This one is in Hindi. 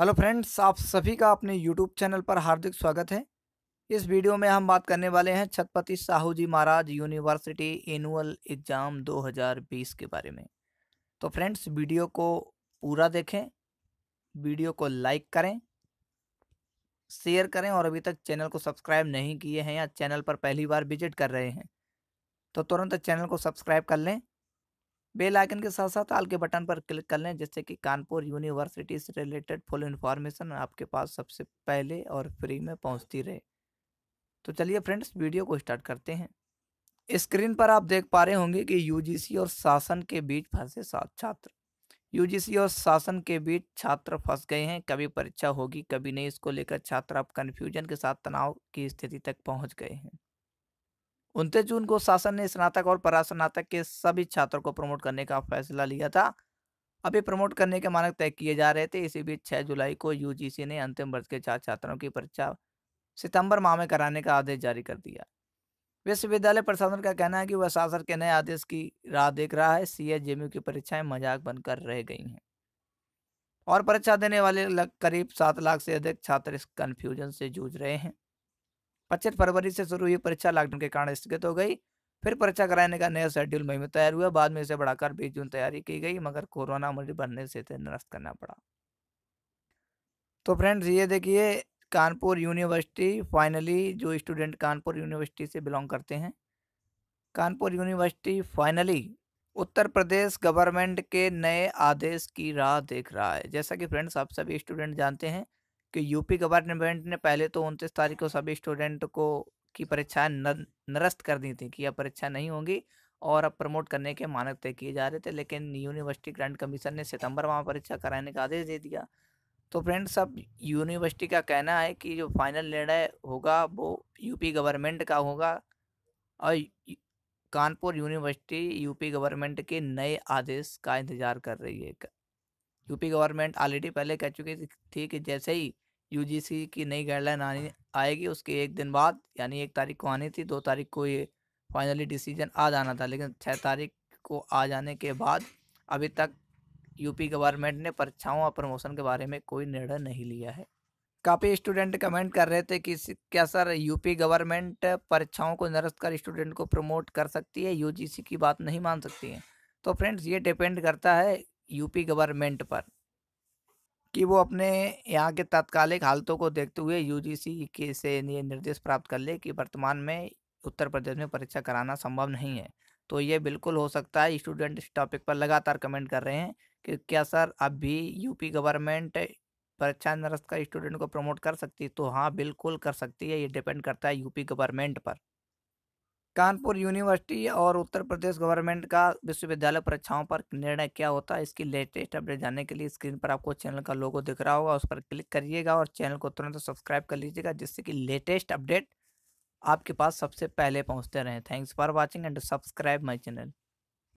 हेलो फ्रेंड्स आप सभी का अपने यूट्यूब चैनल पर हार्दिक स्वागत है इस वीडियो में हम बात करने वाले हैं Chhatrapati Sahu ji Maharaj university annual exam 2020 के बारे में तो फ्रेंड्स वीडियो को पूरा देखें वीडियो को लाइक करें शेयर करें और अभी तक चैनल को सब्सक्राइब नहीं किए हैं या चैनल पर पहली बार विजिट कर रहे हैं तो तुरंत चैनल को सब्सक्राइब कर लें बेल आइकन के साथ साथ आल के बटन पर क्लिक कर लें जिससे कि कानपुर यूनिवर्सिटी से रिलेटेड फुल इन्फॉर्मेशन आपके पास सबसे पहले और फ्री में पहुंचती रहे तो चलिए फ्रेंड्स वीडियो को स्टार्ट करते हैं स्क्रीन पर आप देख पा रहे होंगे कि यूजीसी और शासन के बीच फंसे सात छात्र यूजीसी और शासन के बीच छात्र फंस गए हैं कभी परीक्षा होगी कभी नहीं इसको लेकर छात्र आप कन्फ्यूजन के साथ तनाव की स्थिति तक पहुँच गए हैं उनतीस जून को शासन ने स्नातक और परास्नातक के सभी छात्रों को प्रमोट करने का फैसला लिया था अभी प्रमोट करने के मानक तय किए जा रहे थे इसी बीच छः जुलाई को यूजीसी ने अंतिम वर्ष के छात्र छात्राओं की परीक्षा सितंबर माह में कराने का आदेश जारी कर दिया विश्वविद्यालय प्रशासन का कहना है कि वह शासन के नए आदेश की राह देख रहा है सी एच की परीक्षाएं मजाक बनकर रह गई हैं और परीक्षा देने वाले करीब सात लाख से अधिक छात्र इस कन्फ्यूजन से जूझ रहे हैं पच्चीस फरवरी से शुरू हुई परीक्षा लॉकडाउन के कारण स्थगित हो गई फिर परीक्षा कराने का नया शेड्यूल मई में तैयार हुआ बाद में इसे बढ़ाकर बीस जून तैयारी की गई मगर कोरोना मरीज बढ़ने से इसे निरस्त करना पड़ा तो फ्रेंड्स ये देखिए कानपुर यूनिवर्सिटी फाइनली जो स्टूडेंट कानपुर यूनिवर्सिटी से बिलोंग करते हैं Kanpur university finally Uttar Pradesh government के नए आदेश की राह देख रहा है जैसा कि फ्रेंड्स आप सभी स्टूडेंट जानते हैं कि यूपी गवर्नमेंट ने पहले तो उनतीस तारीख को सभी स्टूडेंट को की परीक्षा निरस्त कर दी थी कि अब परीक्षा नहीं होगी और अब प्रमोट करने के मानक तय किए जा रहे थे लेकिन यूनिवर्सिटी ग्रांट कमीशन ने सितंबर माह परीक्षा कराने का आदेश दे दिया तो फ्रेंड्स अब यूनिवर्सिटी का कहना है कि जो फाइनल निर्णय होगा वो यूपी गवर्नमेंट का होगा और कानपुर यूनिवर्सिटी यूपी गवर्नमेंट के नए आदेश का इंतज़ार कर रही है यूपी गवर्नमेंट ऑलरेडी पहले कह चुकी थी कि जैसे ही यूजीसी की नई गाइडलाइन आनी आएगी उसके एक दिन बाद यानी एक तारीख को आनी थी दो तारीख को ये फाइनली डिसीजन आ जाना था लेकिन छः तारीख को आ जाने के बाद अभी तक यूपी गवर्नमेंट ने परीक्षाओं और प्रमोशन के बारे में कोई निर्णय नहीं लिया है काफ़ी स्टूडेंट कमेंट कर रहे थे कि क्या सर यूपी गवर्नमेंट परीक्षाओं को निरस्त कर स्टूडेंट को प्रमोट कर सकती है यूजीसी की बात नहीं मान सकती है तो फ्रेंड्स ये डिपेंड करता है यूपी गवर्नमेंट पर कि वो अपने यहाँ के तात्कालिक हालतों को देखते हुए यूजीसी के से ये निर्देश प्राप्त कर ले कि वर्तमान में उत्तर प्रदेश में परीक्षा कराना संभव नहीं है तो ये बिल्कुल हो सकता है स्टूडेंट इस टॉपिक पर लगातार कमेंट कर रहे हैं कि क्या सर अब भी यूपी गवर्नमेंट परीक्षा निरस्त का स्टूडेंट को प्रमोट कर सकती है तो हाँ बिल्कुल कर सकती है ये डिपेंड करता है यूपी गवर्नमेंट पर कानपुर यूनिवर्सिटी और उत्तर प्रदेश गवर्नमेंट का विश्वविद्यालय परीक्षाओं पर निर्णय क्या होता है इसकी लेटेस्ट अपडेट जानने के लिए स्क्रीन पर आपको चैनल का लोगो दिख रहा होगा उस पर क्लिक करिएगा और चैनल को तुरंत सब्सक्राइब कर लीजिएगा जिससे कि लेटेस्ट अपडेट आपके पास सबसे पहले पहुंचते रहें thanks for watching and subscribe my channel